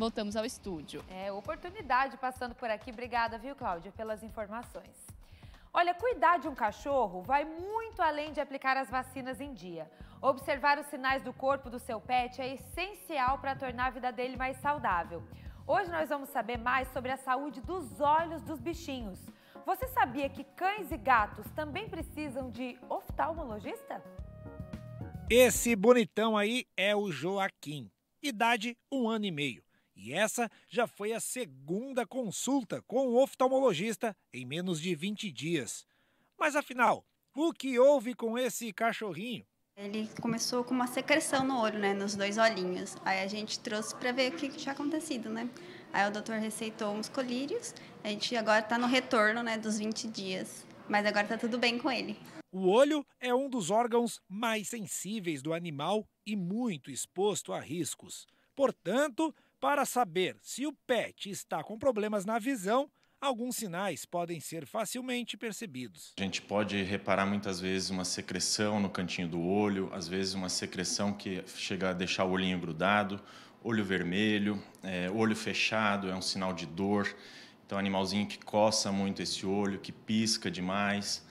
voltamos ao estúdio. É, oportunidade passando por aqui. Obrigada, viu, Cláudia, pelas informações. Olha, cuidar de um cachorro vai muito além de aplicar as vacinas em dia. Observar os sinais do corpo do seu pet é essencial para tornar a vida dele mais saudável. Hoje nós vamos saber mais sobre a saúde dos olhos dos bichinhos. Você sabia que cães e gatos também precisam de oftalmologista? Esse bonitão aí é o Joaquim, idade um ano e meio. E essa já foi a segunda consulta com o oftalmologista em menos de 20 dias. Mas afinal, o que houve com esse cachorrinho? Ele começou com uma secreção no olho, né, nos dois olhinhos. Aí a gente trouxe para ver o que tinha acontecido, né? Aí o doutor receitou uns colírios. A gente agora está no retorno, né, dos 20 dias. Mas agora está tudo bem com ele. O olho é um dos órgãos mais sensíveis do animal e muito exposto a riscos. Portanto, para saber se o pet está com problemas na visão, alguns sinais podem ser facilmente percebidos. A gente pode reparar muitas vezes uma secreção no cantinho do olho, às vezes uma secreção que chega a deixar o olhinho grudado, olho vermelho, é, olho fechado é um sinal de dor. Então, animalzinho que coça muito esse olho, que pisca demais.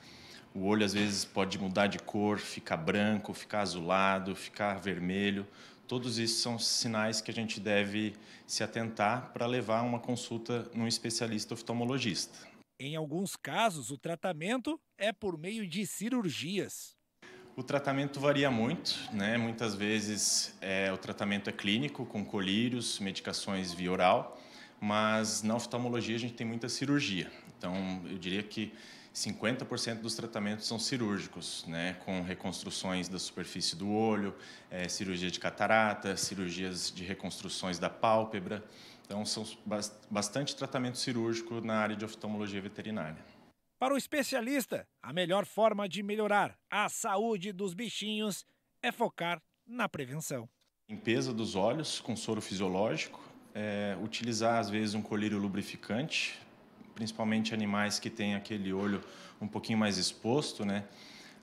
O olho às vezes pode mudar de cor, ficar branco, ficar azulado, ficar vermelho. Todos esses são sinais que a gente deve se atentar para levar uma consulta num especialista oftalmologista. Em alguns casos, o tratamento é por meio de cirurgias. O tratamento varia muito, né? Muitas vezes é, o tratamento é clínico, com colírios, medicações via oral mas na oftalmologia a gente tem muita cirurgia. Então, eu diria que 50% dos tratamentos são cirúrgicos, né, com reconstruções da superfície do olho, é, cirurgia de catarata, cirurgias de reconstruções da pálpebra. Então, são bastante tratamento cirúrgico na área de oftalmologia veterinária. Para o especialista, a melhor forma de melhorar a saúde dos bichinhos é focar na prevenção. Limpeza dos olhos com soro fisiológico, é, utilizar às vezes um colírio lubrificante, principalmente animais que têm aquele olho um pouquinho mais exposto, né?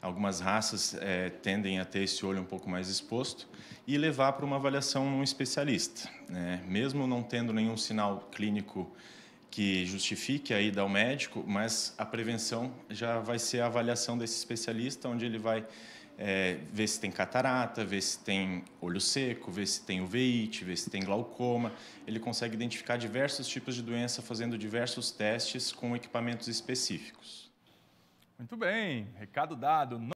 Algumas raças é, tendem a ter esse olho um pouco mais exposto e levar para uma avaliação um especialista, né? Mesmo não tendo nenhum sinal clínico que justifique a ida ao médico, mas a prevenção já vai ser a avaliação desse especialista, onde ele vai é, ver se tem catarata, ver se tem olho seco, ver se tem uveíte, ver se tem glaucoma. Ele consegue identificar diversos tipos de doença fazendo diversos testes com equipamentos específicos. Muito bem, recado dado.